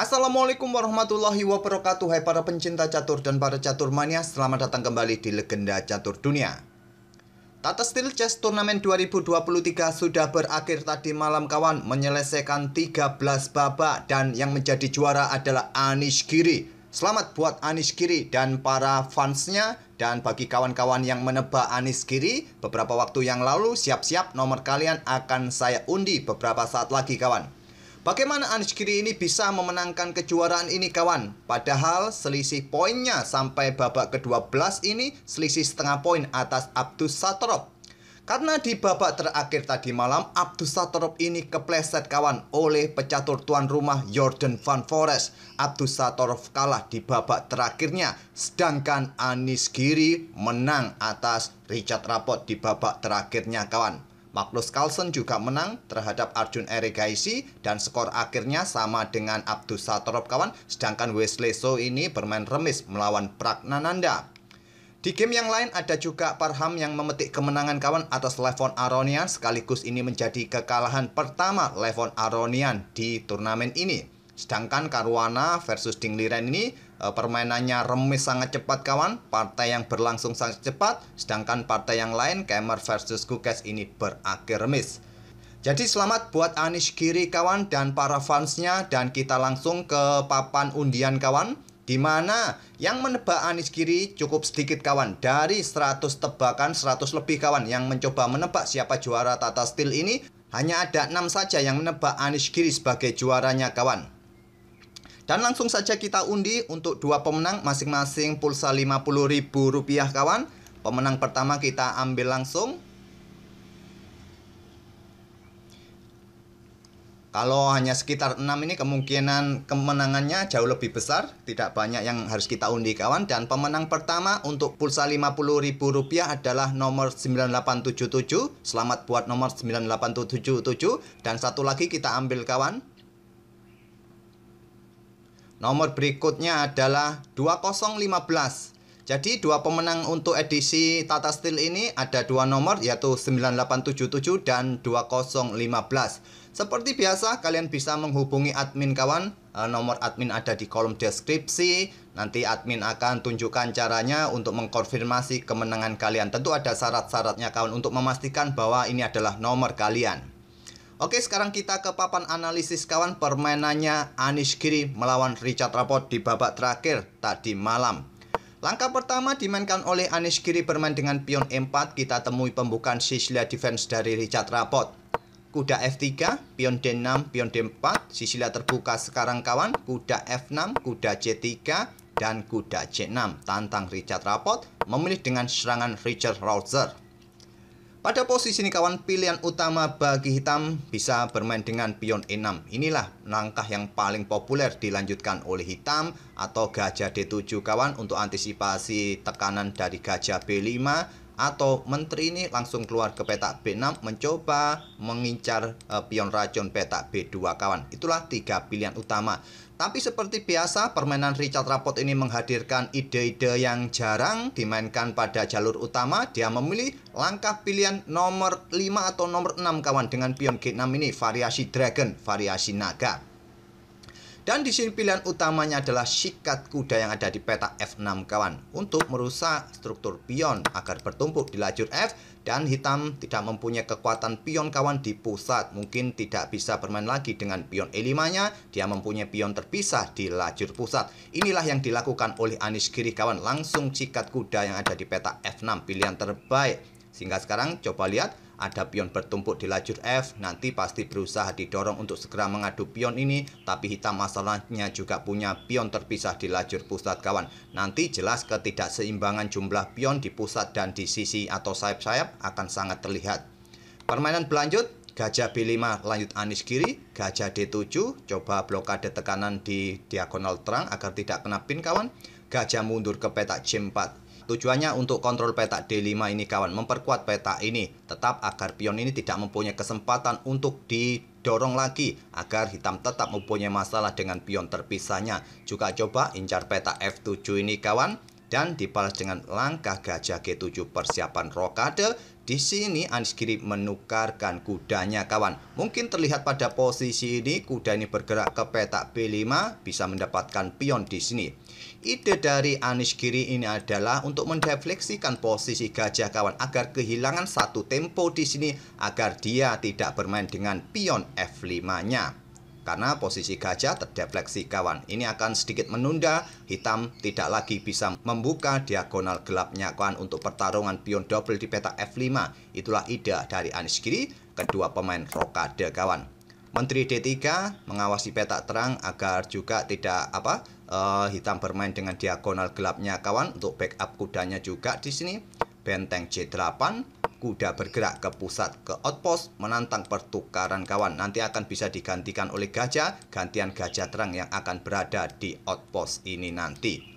Assalamualaikum warahmatullahi wabarakatuh Hai para pencinta catur dan para catur mania Selamat datang kembali di Legenda Catur Dunia Tata Steel Chess Turnamen 2023 sudah berakhir tadi malam kawan Menyelesaikan 13 babak Dan yang menjadi juara adalah Anish Giri Selamat buat Anish Giri dan para fansnya Dan bagi kawan-kawan yang menebak Anish Giri Beberapa waktu yang lalu siap-siap nomor kalian akan saya undi beberapa saat lagi kawan Bagaimana Anis Anshkiri ini bisa memenangkan kejuaraan ini kawan? Padahal selisih poinnya sampai babak ke-12 ini selisih setengah poin atas Abdus Satorov. Karena di babak terakhir tadi malam, Abdus Satorov ini kepleset kawan oleh pecatur tuan rumah Jordan Van Forest. Abdus Satorov kalah di babak terakhirnya, sedangkan Anis Giri menang atas Richard Rapot di babak terakhirnya kawan. Magnus Carlsen juga menang terhadap Arjun Eregaisi dan skor akhirnya sama dengan Abdus Satorop kawan sedangkan Wesley So ini bermain remis melawan Pragnananda. Di game yang lain ada juga Parham yang memetik kemenangan kawan atas Levon Aronian sekaligus ini menjadi kekalahan pertama Levon Aronian di turnamen ini. Sedangkan Karwana versus Dingliran ini Eh, permainannya remis sangat cepat kawan partai yang berlangsung sangat cepat sedangkan partai yang lain Kemer versus Gukes ini berakhir remis jadi selamat buat Anish Kiri kawan dan para fansnya dan kita langsung ke papan undian kawan di mana yang menebak Anis Kiri cukup sedikit kawan dari 100 tebakan 100 lebih kawan yang mencoba menebak siapa juara Tata Steel ini hanya ada enam saja yang menebak Anis Kiri sebagai juaranya kawan dan langsung saja kita undi untuk dua pemenang masing-masing pulsa Rp50.000 kawan. Pemenang pertama kita ambil langsung. Kalau hanya sekitar 6 ini kemungkinan kemenangannya jauh lebih besar Tidak banyak yang harus kita undi kawan Dan pemenang pertama untuk pulsa Rp50.000 adalah nomor 9877 Selamat buat nomor 9877 Dan satu lagi kita ambil kawan Nomor berikutnya adalah 2015. Jadi dua pemenang untuk edisi Tata Steel ini ada dua nomor yaitu 9877 dan 2015. Seperti biasa kalian bisa menghubungi admin kawan eh, Nomor admin ada di kolom deskripsi Nanti admin akan tunjukkan caranya untuk mengkonfirmasi kemenangan kalian Tentu ada syarat-syaratnya kawan untuk memastikan bahwa ini adalah nomor kalian Oke, sekarang kita ke papan analisis kawan permainannya Anish Giri melawan Richard Rapport di babak terakhir tadi malam. Langkah pertama dimainkan oleh Anish Giri bermain dengan pion E4, kita temui pembukaan Sicilia defense dari Richard Rapport. Kuda F3, pion D6, pion D4, Sicilia terbuka sekarang kawan, kuda F6, kuda C3, dan kuda C6. Tantang Richard Rapport memilih dengan serangan Richard Rauzer. Pada posisi ini kawan pilihan utama bagi hitam bisa bermain dengan pion E6. Inilah langkah yang paling populer dilanjutkan oleh hitam atau gajah D7 kawan untuk antisipasi tekanan dari gajah B5 atau menteri ini langsung keluar ke petak B6 mencoba mengincar e, pion racun petak B2 kawan. Itulah tiga pilihan utama. Tapi seperti biasa, permainan Richard Rapot ini menghadirkan ide-ide yang jarang dimainkan pada jalur utama. Dia memilih langkah pilihan nomor 5 atau nomor 6 kawan dengan pion G6 ini variasi dragon, variasi naga. Dan di sini pilihan utamanya adalah sikat kuda yang ada di peta F6 kawan untuk merusak struktur pion agar bertumpuk di lajur F dan hitam tidak mempunyai kekuatan pion kawan di pusat mungkin tidak bisa bermain lagi dengan pion E5-nya dia mempunyai pion terpisah di lajur pusat inilah yang dilakukan oleh anis kiri kawan langsung sikat kuda yang ada di peta F6 pilihan terbaik sehingga sekarang coba lihat ada pion bertumpuk di lajur F, nanti pasti berusaha didorong untuk segera mengadu pion ini, tapi hitam masalahnya juga punya pion terpisah di lajur pusat kawan. Nanti jelas ketidakseimbangan jumlah pion di pusat dan di sisi atau sayap-sayap akan sangat terlihat. Permainan berlanjut, gajah B5 lanjut Anis kiri, gajah D7 coba blokade tekanan di diagonal terang agar tidak kena pin kawan, gajah mundur ke petak C4 Tujuannya untuk kontrol petak D5 ini kawan, memperkuat petak ini. Tetap agar pion ini tidak mempunyai kesempatan untuk didorong lagi agar hitam tetap mempunyai masalah dengan pion terpisahnya. Juga coba incar petak F7 ini kawan dan dibalas dengan langkah gajah G7 persiapan rokade di sini Anish Giri menukarkan kudanya kawan. Mungkin terlihat pada posisi ini kuda ini bergerak ke petak B5 bisa mendapatkan pion di sini. Ide dari Anish Giri ini adalah untuk mendefleksikan posisi gajah kawan agar kehilangan satu tempo di sini agar dia tidak bermain dengan pion F5-nya karena posisi gajah terdefleksi kawan. Ini akan sedikit menunda, hitam tidak lagi bisa membuka diagonal gelapnya kawan untuk pertarungan pion double di peta F5. Itulah ide dari anis Giri, kedua pemain rokade kawan. Menteri D3 mengawasi peta terang agar juga tidak apa uh, hitam bermain dengan diagonal gelapnya kawan untuk backup kudanya juga di sini. Benteng C8 kuda bergerak ke pusat ke outpost menantang pertukaran kawan. Nanti akan bisa digantikan oleh gajah, gantian gajah terang yang akan berada di outpost ini nanti.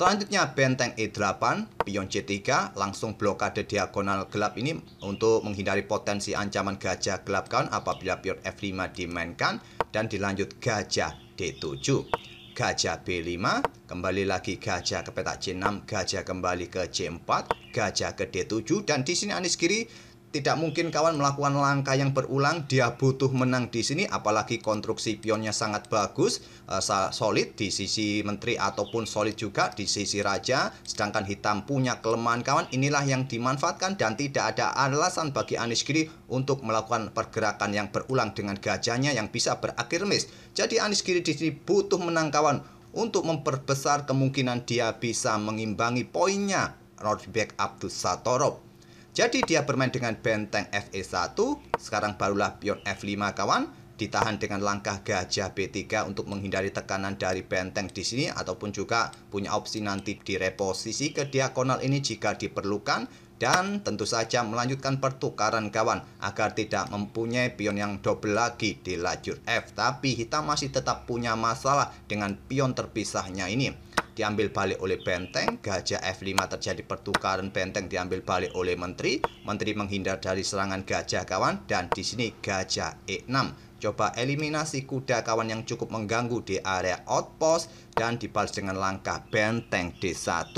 Selanjutnya benteng E8, pion C3 langsung blokade diagonal gelap ini untuk menghindari potensi ancaman gajah gelap kawan apabila pion F5 dimainkan dan dilanjut gajah D7 gajah B5, kembali lagi gajah ke petak C6, gajah kembali ke C4, gajah ke D7, dan di sini Anies kiri tidak mungkin kawan melakukan langkah yang berulang. Dia butuh menang di sini, apalagi konstruksi pionnya sangat bagus, eh, solid di sisi menteri ataupun solid juga di sisi raja. Sedangkan hitam punya kelemahan kawan. Inilah yang dimanfaatkan dan tidak ada alasan bagi Anies Giri untuk melakukan pergerakan yang berulang dengan gajahnya yang bisa berakhir miss. Jadi Anies Giri di sini butuh menang kawan untuk memperbesar kemungkinan dia bisa mengimbangi poinnya. Not back up to Satorop. Jadi dia bermain dengan benteng FE1, sekarang barulah pion F5 kawan, ditahan dengan langkah gajah B3 untuk menghindari tekanan dari benteng di sini ataupun juga punya opsi nanti direposisi ke diagonal ini jika diperlukan dan tentu saja melanjutkan pertukaran kawan agar tidak mempunyai pion yang double lagi di lajur F tapi kita masih tetap punya masalah dengan pion terpisahnya ini diambil balik oleh benteng, gajah F5 terjadi pertukaran benteng diambil balik oleh menteri, menteri menghindar dari serangan gajah kawan, dan di sini gajah E6. Coba eliminasi kuda kawan yang cukup mengganggu di area outpost dan dibalas dengan langkah benteng D1.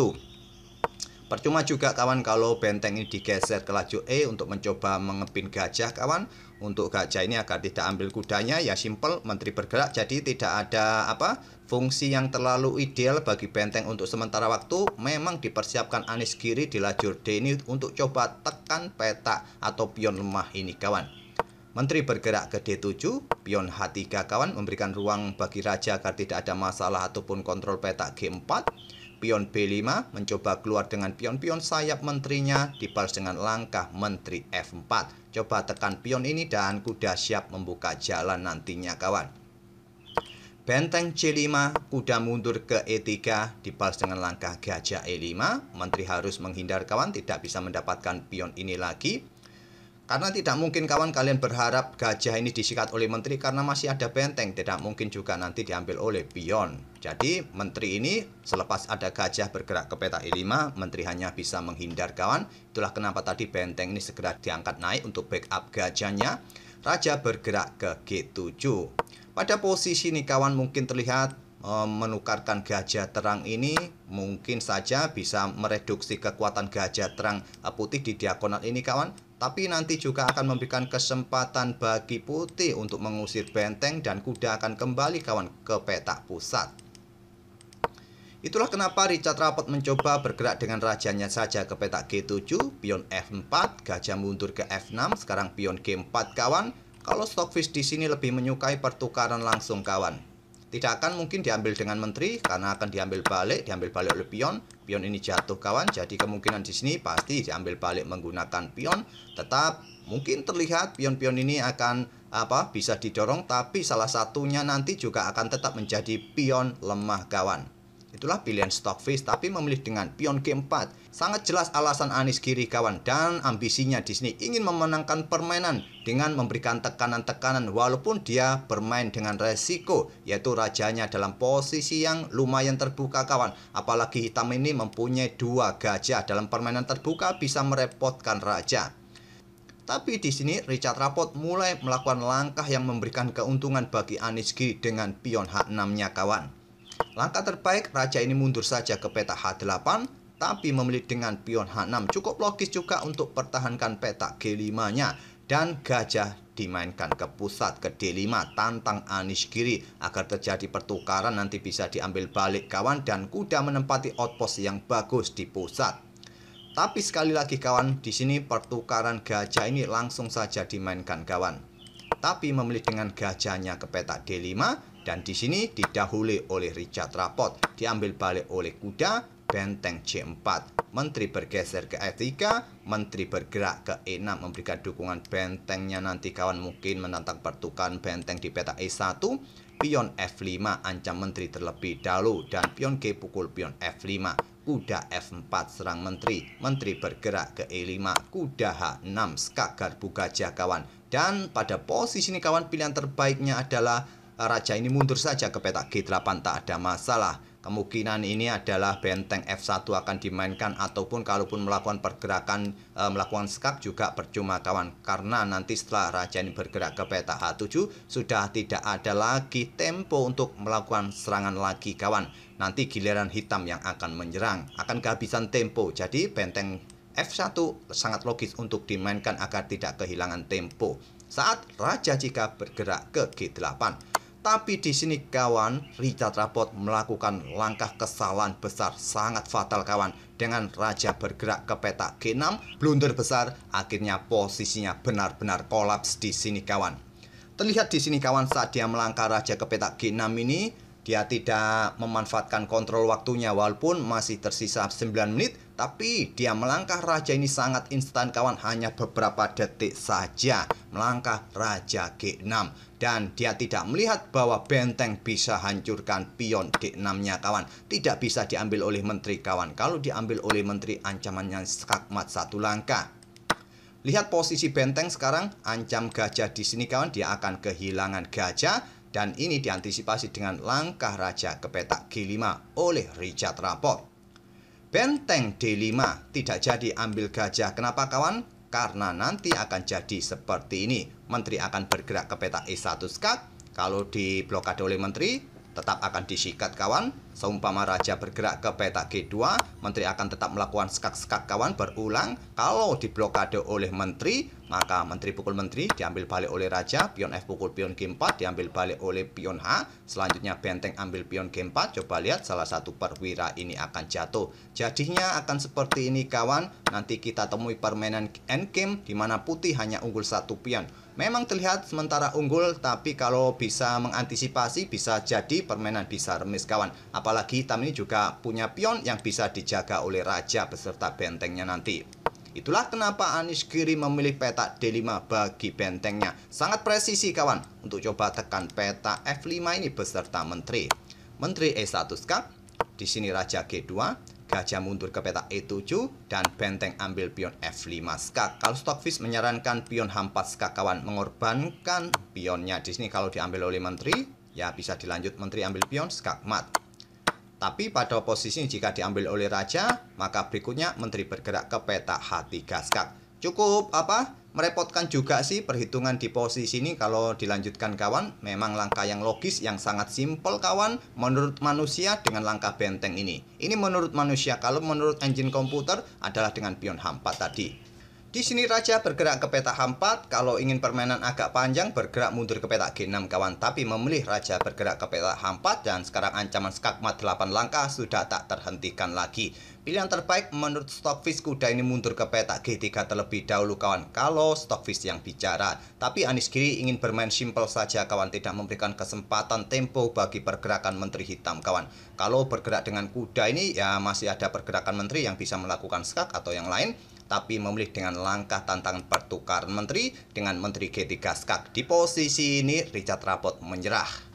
Percuma juga kawan kalau benteng ini digeser ke laju E untuk mencoba mengepin gajah kawan untuk gajah ini agar tidak ambil kudanya ya simple menteri bergerak jadi tidak ada apa fungsi yang terlalu ideal bagi benteng untuk sementara waktu memang dipersiapkan Anies Kiri di lajur D ini untuk coba tekan peta atau pion lemah ini kawan. Menteri bergerak ke D7, pion H3 kawan memberikan ruang bagi raja agar tidak ada masalah ataupun kontrol petak G4 pion B5 mencoba keluar dengan pion-pion sayap menterinya dibalas dengan langkah menteri F4. Coba tekan pion ini dan kuda siap membuka jalan nantinya kawan. Benteng C5, kuda mundur ke E3, dibalas dengan langkah gajah E5. Menteri harus menghindar kawan, tidak bisa mendapatkan pion ini lagi. Karena tidak mungkin kawan kalian berharap gajah ini disikat oleh menteri karena masih ada benteng. Tidak mungkin juga nanti diambil oleh pion. Jadi menteri ini selepas ada gajah bergerak ke peta E5, menteri hanya bisa menghindar kawan. Itulah kenapa tadi benteng ini segera diangkat naik untuk backup gajahnya. Raja bergerak ke G7. Pada posisi ini kawan mungkin terlihat eh, menukarkan gajah terang ini mungkin saja bisa mereduksi kekuatan gajah terang eh, putih di diagonal ini kawan tapi nanti juga akan memberikan kesempatan bagi putih untuk mengusir benteng dan kuda akan kembali kawan ke peta pusat Itulah kenapa Richard Rapport mencoba bergerak dengan rajanya saja ke petak G7, pion F4, gajah mundur ke F6, sekarang pion G4 kawan. Kalau Stockfish di sini lebih menyukai pertukaran langsung kawan. Tidak akan mungkin diambil dengan menteri karena akan diambil balik, diambil balik oleh pion. Pion ini jatuh kawan, jadi kemungkinan di sini pasti diambil balik menggunakan pion. Tetap mungkin terlihat pion-pion ini akan apa bisa didorong tapi salah satunya nanti juga akan tetap menjadi pion lemah kawan itulah pilihan Stockfish tapi memilih dengan pion G4. Sangat jelas alasan Anis kiri kawan dan ambisinya di sini ingin memenangkan permainan dengan memberikan tekanan-tekanan walaupun dia bermain dengan resiko yaitu rajanya dalam posisi yang lumayan terbuka kawan. Apalagi hitam ini mempunyai dua gajah dalam permainan terbuka bisa merepotkan raja. Tapi di sini Richard Rapot mulai melakukan langkah yang memberikan keuntungan bagi Anis Giri dengan pion H6-nya kawan. Langkah terbaik, raja ini mundur saja ke peta H8, tapi memilih dengan pion H6 cukup logis juga untuk pertahankan peta G5-nya dan gajah dimainkan ke pusat ke D5 tantang Anish Giri agar terjadi pertukaran nanti bisa diambil balik kawan dan kuda menempati outpost yang bagus di pusat. Tapi sekali lagi kawan, di sini pertukaran gajah ini langsung saja dimainkan kawan. Tapi memilih dengan gajahnya ke peta D5 dan di sini didahului oleh Richard Rapot, diambil balik oleh kuda, benteng C4. Menteri bergeser ke f 3 menteri bergerak ke E6 memberikan dukungan bentengnya nanti kawan mungkin menantang pertukaran benteng di peta E1. Pion F5 ancam menteri terlebih dahulu dan pion G pukul pion F5. Kuda F4 serang menteri, menteri bergerak ke E5, kuda H6 skak garbu gajah kawan. Dan pada posisi ini kawan pilihan terbaiknya adalah raja ini mundur saja ke petak G8 tak ada masalah. Kemungkinan ini adalah benteng F1 akan dimainkan ataupun kalaupun melakukan pergerakan e, melakukan skak juga percuma kawan karena nanti setelah raja ini bergerak ke petak H7 sudah tidak ada lagi tempo untuk melakukan serangan lagi kawan. Nanti giliran hitam yang akan menyerang akan kehabisan tempo. Jadi benteng F1 sangat logis untuk dimainkan agar tidak kehilangan tempo saat raja jika bergerak ke G8. Tapi di sini kawan, Richard Rapot melakukan langkah kesalahan besar sangat fatal kawan. Dengan Raja bergerak ke peta G6, blunder besar, akhirnya posisinya benar-benar kolaps di sini kawan. Terlihat di sini kawan saat dia melangkah Raja ke peta G6 ini, dia tidak memanfaatkan kontrol waktunya walaupun masih tersisa 9 menit tapi dia melangkah raja ini sangat instan kawan hanya beberapa detik saja melangkah raja G6 dan dia tidak melihat bahwa benteng bisa hancurkan pion g 6 nya kawan. Tidak bisa diambil oleh menteri kawan. Kalau diambil oleh menteri ancamannya skakmat satu langkah. Lihat posisi benteng sekarang ancam gajah di sini kawan dia akan kehilangan gajah dan ini diantisipasi dengan langkah raja ke petak G5 oleh Richard Rapport. Benteng D5 tidak jadi ambil gajah. Kenapa kawan? Karena nanti akan jadi seperti ini. Menteri akan bergerak ke peta E1 skak. Kalau diblokade oleh menteri, tetap akan disikat kawan. Seumpama raja bergerak ke petak G2, menteri akan tetap melakukan skak-skak kawan berulang. Kalau diblokade oleh menteri, maka menteri pukul menteri diambil balik oleh raja, pion F pukul pion G4 diambil balik oleh pion H. Selanjutnya benteng ambil pion G4. Coba lihat salah satu perwira ini akan jatuh. Jadinya akan seperti ini kawan. Nanti kita temui permainan endgame di mana putih hanya unggul satu pion. Memang terlihat sementara unggul, tapi kalau bisa mengantisipasi bisa jadi permainan bisa remis kawan. Apalagi hitam ini juga punya pion yang bisa dijaga oleh raja beserta bentengnya nanti. Itulah kenapa Anies Giri memilih peta D5 bagi bentengnya. Sangat presisi kawan untuk coba tekan peta F5 ini beserta menteri. Menteri E1K, di sini raja G2, Gajah mundur ke peta E7 dan benteng ambil pion F5 skak. Kalau Stockfish menyarankan pion H4 skak kawan mengorbankan pionnya di sini kalau diambil oleh menteri, ya bisa dilanjut menteri ambil pion skak mat. Tapi pada posisi jika diambil oleh raja, maka berikutnya menteri bergerak ke peta H3 skak. Cukup apa? Merepotkan juga sih perhitungan di posisi ini kalau dilanjutkan kawan, memang langkah yang logis yang sangat simpel kawan menurut manusia dengan langkah benteng ini. Ini menurut manusia kalau menurut engine komputer adalah dengan pion h4 tadi. Di sini raja bergerak ke peta H4, kalau ingin permainan agak panjang bergerak mundur ke peta G6 kawan, tapi memilih raja bergerak ke peta H4 dan sekarang ancaman skakmat 8 langkah sudah tak terhentikan lagi. Pilihan terbaik menurut Stockfish kuda ini mundur ke petak G3 terlebih dahulu kawan kalau Stockfish yang bicara. Tapi Anies Giri ingin bermain simpel saja kawan tidak memberikan kesempatan tempo bagi pergerakan menteri hitam kawan. Kalau bergerak dengan kuda ini ya masih ada pergerakan menteri yang bisa melakukan skak atau yang lain tapi memilih dengan langkah tantangan pertukaran menteri dengan menteri G3 skak. Di posisi ini Richard Rapot menyerah.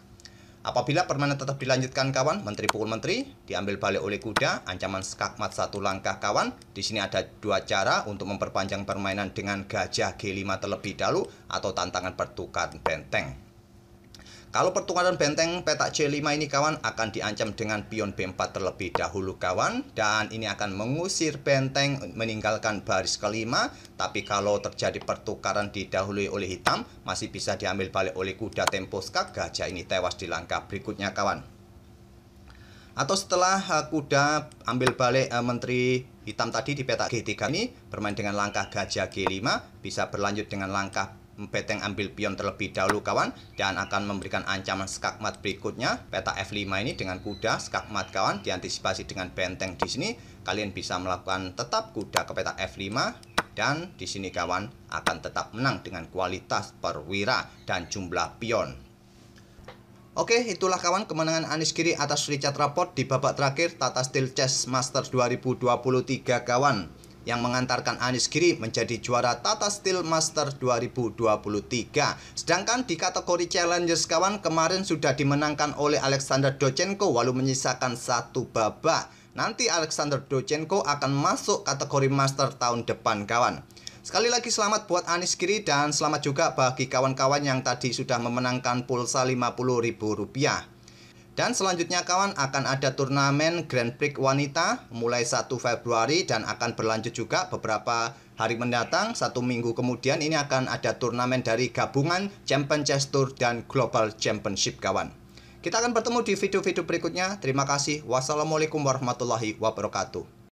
Apabila permainan tetap dilanjutkan kawan, menteri pukul menteri, diambil balik oleh kuda, ancaman skakmat satu langkah kawan. Di sini ada dua cara untuk memperpanjang permainan dengan gajah G5 terlebih dahulu atau tantangan pertukaran benteng. Kalau pertukaran benteng petak C5 ini kawan akan diancam dengan pion B4 terlebih dahulu kawan dan ini akan mengusir benteng meninggalkan baris kelima tapi kalau terjadi pertukaran didahului oleh hitam masih bisa diambil balik oleh kuda temposka gajah ini tewas di langkah berikutnya kawan. Atau setelah eh, kuda ambil balik eh, menteri hitam tadi di petak G3 ini bermain dengan langkah gajah G5 bisa berlanjut dengan langkah Peteng ambil pion terlebih dahulu kawan dan akan memberikan ancaman skakmat berikutnya. Peta F5 ini dengan kuda skakmat kawan diantisipasi dengan benteng di sini. Kalian bisa melakukan tetap kuda ke peta F5 dan di sini kawan akan tetap menang dengan kualitas perwira dan jumlah pion. Oke, itulah kawan kemenangan Anis Kiri atas Richard Raport di babak terakhir Tata Steel Chess Master 2023 kawan yang mengantarkan Anis Giri menjadi juara Tata Steel Master 2023. Sedangkan di kategori Challengers kawan kemarin sudah dimenangkan oleh Alexander Dochenko walau menyisakan satu babak. Nanti Alexander Dochenko akan masuk kategori Master tahun depan kawan. Sekali lagi selamat buat Anis Giri dan selamat juga bagi kawan-kawan yang tadi sudah memenangkan pulsa rp rupiah. Dan selanjutnya kawan akan ada turnamen Grand Prix wanita mulai 1 Februari dan akan berlanjut juga beberapa hari mendatang satu minggu kemudian ini akan ada turnamen dari gabungan Champion Tour dan Global Championship kawan. Kita akan bertemu di video-video berikutnya. Terima kasih. Wassalamualaikum warahmatullahi wabarakatuh.